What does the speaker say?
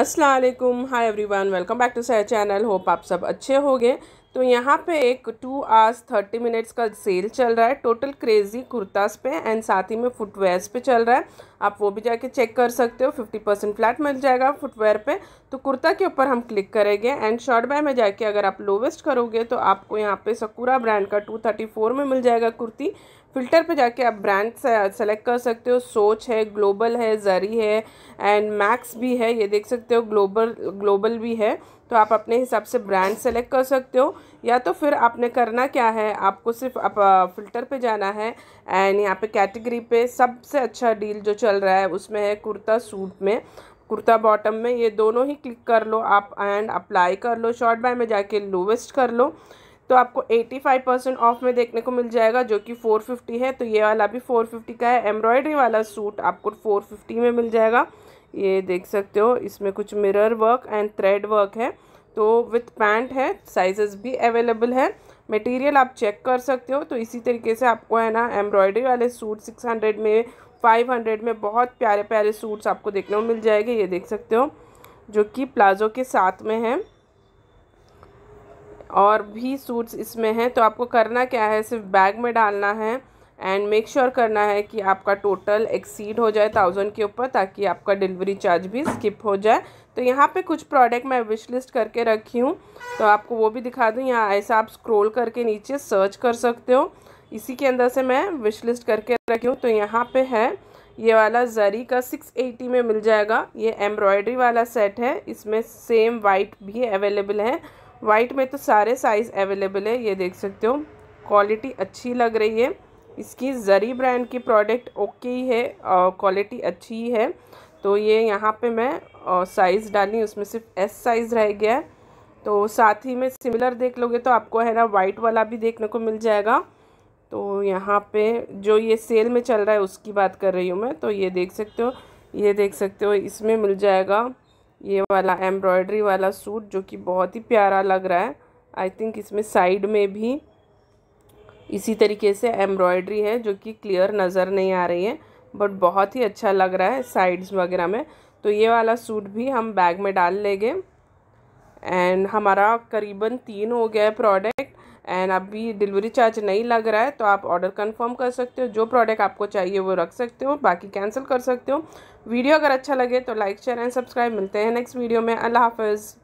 Aslam everyone welcome back to sir channel hope आप सब अच्छे हो गए तो यहाँ पे एक टू आवर्स थर्टी मिनट्स का सेल चल रहा है टोटल क्रेज़ी कुर्ताज पे एंड साथ ही में फुटवेयर्स पे चल रहा है आप वो भी जाके चेक कर सकते हो फिफ्टी परसेंट फ्लैट मिल जाएगा फुटवेयर पे तो कुर्ता के ऊपर हम क्लिक करेंगे एंड शॉर्ट बाय में जाके अगर आप लोवेस्ट करोगे तो आपको यहाँ पे सकूरा ब्रांड का टू थर्टी फोर में मिल जाएगा कुर्ती फ़िल्टर पे जाके आप ब्रांड सेलेक्ट कर सकते हो सोच है ग्लोबल है जरी है एंड मैक्स भी है ये देख सकते हो ग्लोबल ग्लोबल भी है तो आप अपने हिसाब से ब्रांड सेलेक्ट कर सकते हो या तो फिर आपने करना क्या है आपको सिर्फ आप फ़िल्टर पे जाना है एंड यहाँ पे कैटेगरी पे सबसे अच्छा डील जो चल रहा है उसमें है कुर्ता सूट में कुर्ता बॉटम में ये दोनों ही क्लिक कर लो आप एंड अप्लाई कर लो शॉर्ट बाय में जाके लोवेस्ट कर लो तो आपको 85 परसेंट ऑफ में देखने को मिल जाएगा जो कि 450 है तो ये वाला भी 450 का है एम्ब्रॉयडरी वाला सूट आपको 450 में मिल जाएगा ये देख सकते हो इसमें कुछ mirror work and thread work है तो विथ पैंट है साइजेस भी अवेलेबल है मटेरियल आप चेक कर सकते हो तो इसी तरीके से आपको है ना एम्ब्रॉयडरी वाले सूट 600 में 500 में बहुत प्यारे प्यारे सूट्स आपको देखने को मिल जाएंगे ये देख सकते हो जो कि प्लाजो के साथ में हैं और भी सूट्स इसमें हैं तो आपको करना क्या है सिर्फ बैग में डालना है एंड मेक श्योर करना है कि आपका टोटल एक्सीड हो जाए थाउजेंड के ऊपर ताकि आपका डिलीवरी चार्ज भी स्किप हो जाए तो यहाँ पे कुछ प्रोडक्ट मैं विश लिस्ट करके रखी हूँ तो आपको वो भी दिखा दूँ यहाँ ऐसा आप स्क्रोल करके नीचे सर्च कर सकते हो इसी के अंदर से मैं विश लिस्ट करके रखी हूँ तो यहाँ पर है ये वाला जरी का 680 में मिल जाएगा ये एम्ब्रॉयडरी वाला सेट है इसमें सेम वाइट भी अवेलेबल है वाइट में तो सारे साइज़ अवेलेबल है ये देख सकते हो क्वालिटी अच्छी लग रही है इसकी ज़री ब्रांड की प्रोडक्ट ओके ही है और क्वालिटी अच्छी ही है तो ये यहाँ पे मैं साइज़ डाली उसमें सिर्फ एस साइज़ रह गया है तो साथ ही में सिमिलर देख लोगे तो आपको है ना वाइट वाला भी देखने को मिल जाएगा तो यहाँ पे जो ये सेल में चल रहा है उसकी बात कर रही हूँ मैं तो ये देख सकते हो ये देख सकते हो इसमें मिल जाएगा ये वाला एम्ब्रॉयडरी वाला सूट जो कि बहुत ही प्यारा लग रहा है आई थिंक इसमें साइड में भी इसी तरीके से एम्ब्रॉयडरी है जो कि क्लियर नज़र नहीं आ रही है बट बहुत ही अच्छा लग रहा है साइड्स वगैरह में तो ये वाला सूट भी हम बैग में डाल लेंगे एंड हमारा करीबन तीन हो गया है प्रोडक्ट एंड अभी डिलीवरी चार्ज नहीं लग रहा है तो आप ऑर्डर कंफर्म कर सकते हो जो प्रोडक्ट आपको चाहिए वो रख सकते हो बाकी कैंसिल कर सकते हो वीडियो अगर अच्छा लगे तो लाइक शेयर एंड सब्सक्राइब मिलते हैं नेक्स्ट वीडियो में अल्लाह हाफिज़